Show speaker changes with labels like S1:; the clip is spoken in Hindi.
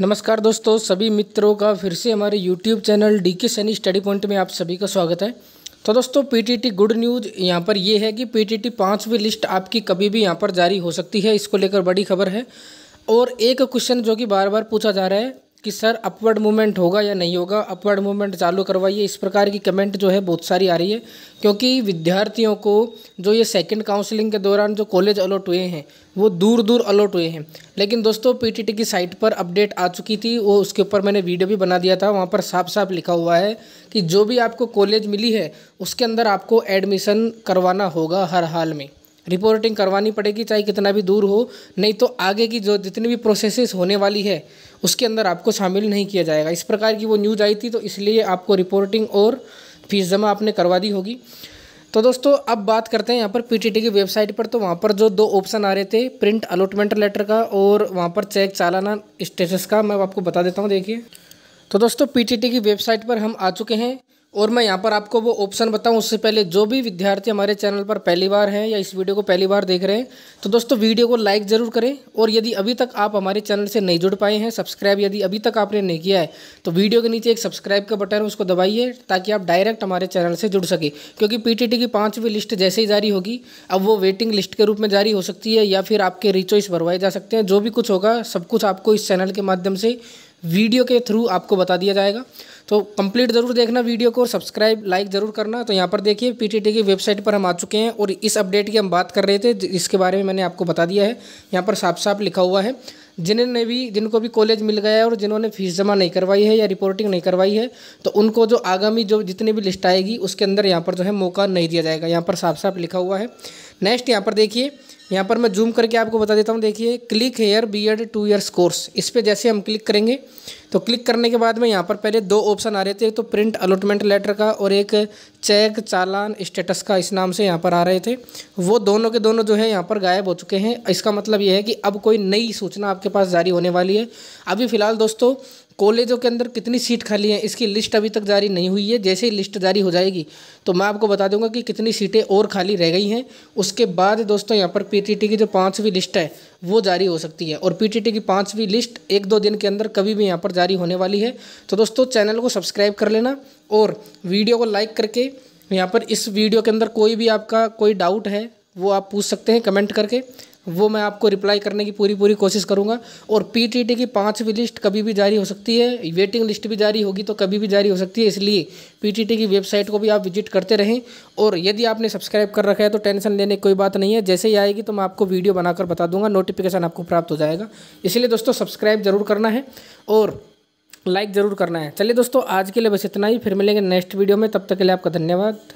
S1: नमस्कार दोस्तों सभी मित्रों का फिर से हमारे यूट्यूब चैनल डी के सैनी स्टडी पॉइंट में आप सभी का स्वागत है तो दोस्तों पीटीटी गुड न्यूज़ यहाँ पर ये है कि पीटीटी पाँचवीं लिस्ट आपकी कभी भी यहाँ पर जारी हो सकती है इसको लेकर बड़ी खबर है और एक क्वेश्चन जो कि बार बार पूछा जा रहा है कि सर अपवर्ड मूवमेंट होगा या नहीं होगा अपवर्ड मूवमेंट चालू करवाइए इस प्रकार की कमेंट जो है बहुत सारी आ रही है क्योंकि विद्यार्थियों को जो ये सेकंड काउंसलिंग के दौरान जो कॉलेज अलॉट हुए हैं वो दूर दूर अलॉट हुए हैं लेकिन दोस्तों पीटीटी की साइट पर अपडेट आ चुकी थी वो उसके ऊपर मैंने वीडियो भी बना दिया था वहाँ पर साफ साफ लिखा हुआ है कि जो भी आपको कॉलेज मिली है उसके अंदर आपको एडमिशन करवाना होगा हर हाल में रिपोर्टिंग करवानी पड़ेगी चाहे कितना भी दूर हो नहीं तो आगे की जो जितनी भी प्रोसेसेस होने वाली है उसके अंदर आपको शामिल नहीं किया जाएगा इस प्रकार की वो न्यूज़ आई थी तो इसलिए आपको रिपोर्टिंग और फीस जमा आपने करवा दी होगी तो दोस्तों अब बात करते हैं यहाँ पर पीटीटी की वेबसाइट पर तो वहाँ पर जो दो ऑप्शन आ रहे थे प्रिंट अलॉटमेंट लेटर का और वहाँ पर चेक चालाना स्टेटस का मैं आपको बता देता हूँ देखिए तो दोस्तों पीटीटी की वेबसाइट पर हम आ चुके हैं और मैं यहाँ पर आपको वो ऑप्शन बताऊँ उससे पहले जो भी विद्यार्थी हमारे चैनल पर पहली बार हैं या इस वीडियो को पहली बार देख रहे हैं तो दोस्तों वीडियो को लाइक ज़रूर करें और यदि अभी तक आप हमारे चैनल से नहीं जुड़ पाए हैं सब्सक्राइब यदि अभी तक आपने नहीं किया है तो वीडियो के नीचे एक सब्सक्राइब का बटन है उसको दबाइए ताकि आप डायरेक्ट हमारे चैनल से जुड़ सके क्योंकि पी की पाँचवीं लिस्ट जैसे ही जारी होगी अब वो वेटिंग लिस्ट के रूप में जारी हो सकती है या फिर आपके रिचॉइस भरवाए जा सकते हैं जो भी कुछ होगा सब कुछ आपको इस चैनल के माध्यम से वीडियो के थ्रू आपको बता दिया जाएगा तो कंप्लीट ज़रूर देखना वीडियो को और सब्सक्राइब लाइक ज़रूर करना तो यहाँ पर देखिए पीटीटी की वेबसाइट पर हम आ चुके हैं और इस अपडेट की हम बात कर रहे थे इसके बारे में मैंने आपको बता दिया है यहाँ पर साफ साफ लिखा हुआ है जिन्होंने भी जिनको भी कॉलेज मिल गया है और जिन्होंने फीस जमा नहीं करवाई है या रिपोर्टिंग नहीं करवाई है तो उनको जो आगामी जो जितनी भी लिस्ट आएगी उसके अंदर यहाँ पर जो है मौका नहीं दिया जाएगा यहाँ पर साफ साफ लिखा हुआ है नेक्स्ट यहाँ पर देखिए यहाँ पर मैं जूम करके आपको बता देता हूँ देखिए click here B Ed two years course इस पर जैसे हम क्लिक करेंगे तो क्लिक करने के बाद में यहाँ पर पहले दो ऑप्शन आ रहे थे तो प्रिंट अलॉटमेंट लेटर का और एक चेक चालान स्टेटस का इस नाम से यहाँ पर आ रहे थे वो दोनों के दोनों जो है यहाँ पर गायब हो चुके हैं इसका मतलब ये है कि अब कोई नई सूचना आपके पास जारी होने वाली है अभी फ़िलहाल दोस्तों कॉलेजों के अंदर कितनी सीट खाली है इसकी लिस्ट अभी तक जारी नहीं हुई है जैसे ही लिस्ट जारी हो जाएगी तो मैं आपको बता दूंगा कि कितनी सीटें और खाली रह गई हैं उसके बाद दोस्तों यहाँ पर पीटीटी की जो पाँचवीं लिस्ट है वो जारी हो सकती है और पीटीटी की पाँचवीं लिस्ट एक दो दिन के अंदर कभी भी यहाँ पर जारी होने वाली है तो दोस्तों चैनल को सब्सक्राइब कर लेना और वीडियो को लाइक करके यहाँ पर इस वीडियो के अंदर कोई भी आपका कोई डाउट है वो आप पूछ सकते हैं कमेंट करके वो मैं आपको रिप्लाई करने की पूरी पूरी कोशिश करूँगा और पीटीटी की पाँचवीं लिस्ट कभी भी जारी हो सकती है वेटिंग लिस्ट भी जारी होगी तो कभी भी जारी हो सकती है इसलिए पीटीटी की वेबसाइट को भी आप विजिट करते रहें और यदि आपने सब्सक्राइब कर रखा है तो टेंशन लेने की कोई बात नहीं है जैसे ही आएगी तो मैं आपको वीडियो बनाकर बता दूंगा नोटिफिकेशन आपको प्राप्त हो जाएगा इसलिए दोस्तों सब्सक्राइब ज़रूर करना है और लाइक ज़रूर करना है चलिए दोस्तों आज के लिए बस इतना ही फिर मिलेंगे नेक्स्ट वीडियो में तब तक के लिए आपका धन्यवाद